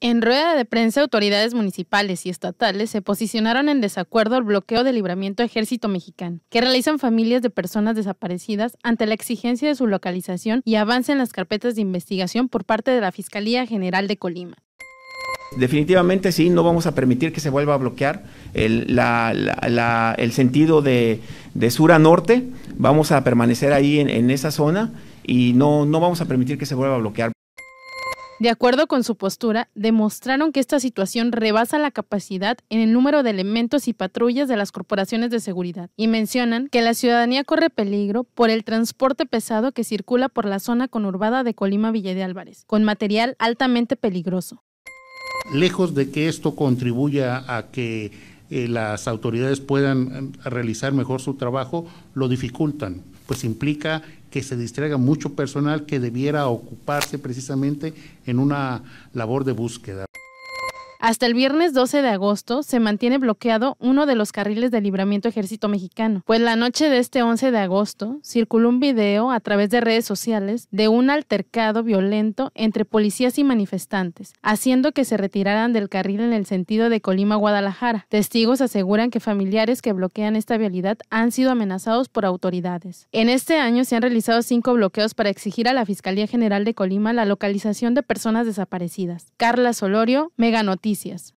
En rueda de prensa, autoridades municipales y estatales se posicionaron en desacuerdo al bloqueo del libramiento Ejército Mexicano, que realizan familias de personas desaparecidas ante la exigencia de su localización y avance en las carpetas de investigación por parte de la Fiscalía General de Colima. Definitivamente sí, no vamos a permitir que se vuelva a bloquear el, sentido de, sur a norte. Vamos a permanecer ahí en, en esa zona y no, no vamos a permitir que se vuelva a bloquear. De acuerdo con su postura, demostraron que esta situación rebasa la capacidad en el número de elementos y patrullas de las corporaciones de seguridad y mencionan que la ciudadanía corre peligro por el transporte pesado que circula por la zona conurbada de Colima Villa de Álvarez, con material altamente peligroso. Lejos de que esto contribuya a que eh, las autoridades puedan eh, realizar mejor su trabajo, lo dificultan, pues implica que se distraiga mucho personal que debiera ocuparse precisamente en una labor de búsqueda. Hasta el viernes 12 de agosto se mantiene bloqueado uno de los carriles de libramiento ejército mexicano, pues la noche de este 11 de agosto circuló un video a través de redes sociales de un altercado violento entre policías y manifestantes, haciendo que se retiraran del carril en el sentido de Colima-Guadalajara. Testigos aseguran que familiares que bloquean esta vialidad han sido amenazados por autoridades. En este año se han realizado cinco bloqueos para exigir a la Fiscalía General de Colima la localización de personas desaparecidas. Carla Solorio, Mega Noticias. Odysseus.